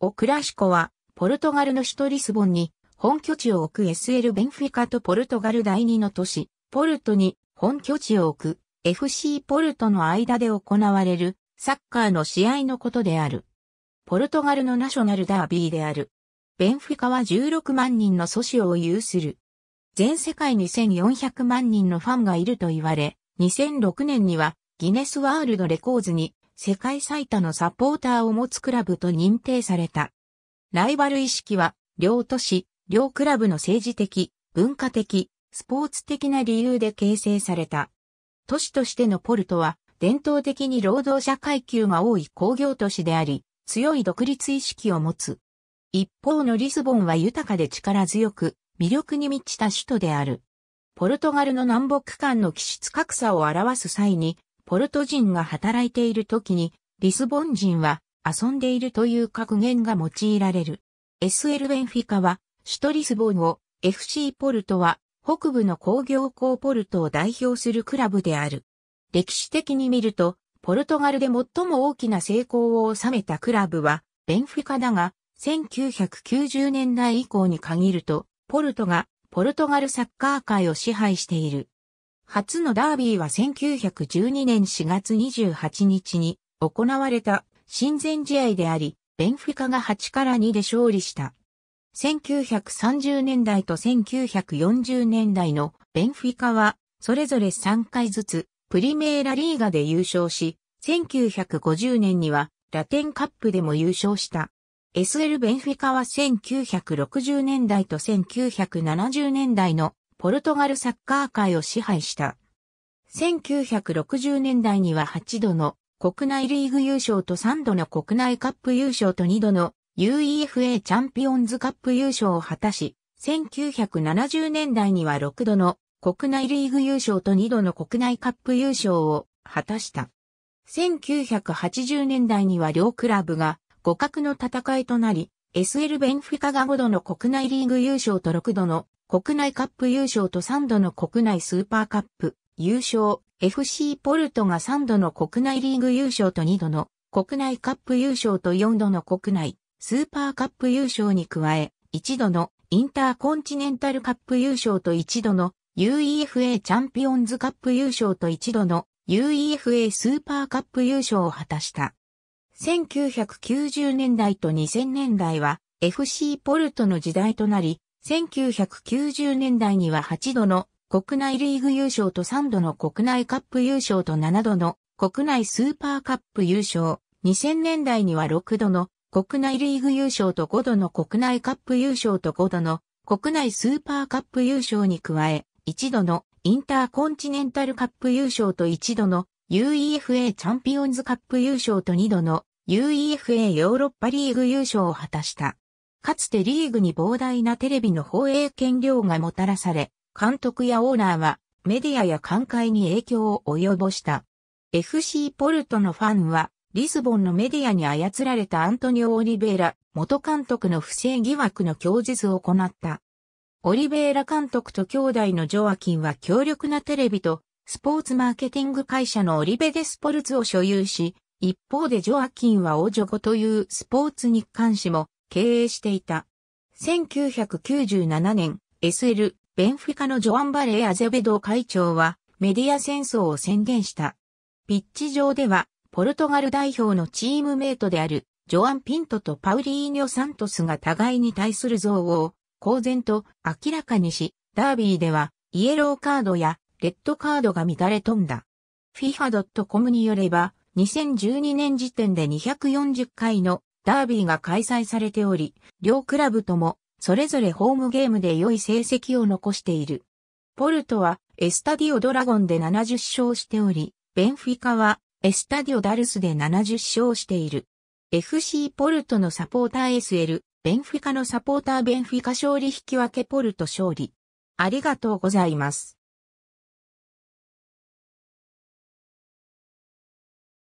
オクラシコは、ポルトガルの首都リスボンに、本拠地を置く SL ベンフィカとポルトガル第二の都市、ポルトに本拠地を置く FC ポルトの間で行われるサッカーの試合のことである。ポルトガルのナショナルダービーである。ベンフィカは16万人の組織を有する。全世界に1400万人のファンがいると言われ、2006年にはギネスワールドレコーズに世界最多のサポーターを持つクラブと認定された。ライバル意識は、両都市、両クラブの政治的、文化的、スポーツ的な理由で形成された。都市としてのポルトは、伝統的に労働者階級が多い工業都市であり、強い独立意識を持つ。一方のリスボンは豊かで力強く、魅力に満ちた首都である。ポルトガルの南北間の気質格差を表す際に、ポルト人が働いている時に、リスボン人は遊んでいるという格言が用いられる。SL ベンフィカは、首都リスボンを、FC ポルトは、北部の工業港ポルトを代表するクラブである。歴史的に見ると、ポルトガルで最も大きな成功を収めたクラブは、ベンフィカだが、1990年代以降に限ると、ポルトが、ポルトガルサッカー界を支配している。初のダービーは1912年4月28日に行われた親善試合であり、ベンフィカが8から2で勝利した。1930年代と1940年代のベンフィカは、それぞれ3回ずつ、プリメーラリーガで優勝し、1950年にはラテンカップでも優勝した。SL ベンフィカは1960年代と1970年代のポルトガルサッカー界を支配した。1960年代には8度の国内リーグ優勝と3度の国内カップ優勝と2度の UEFA チャンピオンズカップ優勝を果たし、1970年代には6度の国内リーグ優勝と2度の国内カップ優勝を果たした。1980年代には両クラブが互角の戦いとなり、SL ベンフィカが5度の国内リーグ優勝と6度の国内カップ優勝と3度の国内スーパーカップ優勝、FC ポルトが3度の国内リーグ優勝と2度の国内カップ優勝と4度の国内スーパーカップ優勝に加え、1度のインターコンチネンタルカップ優勝と1度の UEFA チャンピオンズカップ優勝と1度の UEFA スーパーカップ優勝を果たした。1990年代と2000年代は FC ポルトの時代となり、1990年代には8度の国内リーグ優勝と3度の国内カップ優勝と7度の国内スーパーカップ優勝、2000年代には6度の国内リーグ優勝と5度の国内カップ優勝と5度の国内スーパーカップ優勝に加え、1度のインターコンチネンタルカップ優勝と1度の UEFA チャンピオンズカップ優勝と2度の UEFA ヨーロッパリーグ優勝を果たした。かつてリーグに膨大なテレビの放映権料がもたらされ、監督やオーナーはメディアや寛解に影響を及ぼした。FC ポルトのファンは、リスボンのメディアに操られたアントニオ・オリベイラ元監督の不正疑惑の供述を行った。オリベイラ監督と兄弟のジョアキンは強力なテレビとスポーツマーケティング会社のオリベデスポルツを所有し、一方でジョアキンはオジョゴというスポーツ日刊誌も経営していた。1997年、SL、ベンフィカのジョアン・バレー・アゼベド会長は、メディア戦争を宣言した。ピッチ上では、ポルトガル代表のチームメイトである、ジョアン・ピントとパウリーニョ・サントスが互いに対する憎悪を、公然と明らかにし、ダービーでは、イエローカードや、レッドカードが乱れ飛んだ。FIFA.com によれば、2012年時点で240回のダービーが開催されており、両クラブとも、それぞれホームゲームで良い成績を残している。ポルトは、エスタディオドラゴンで70勝しており、ベンフィカは、エスタディオダルスで70勝している。FC ポルトのサポーター SL、ベンフィカのサポーターベンフィカ勝利引き分けポルト勝利。ありがとうございます。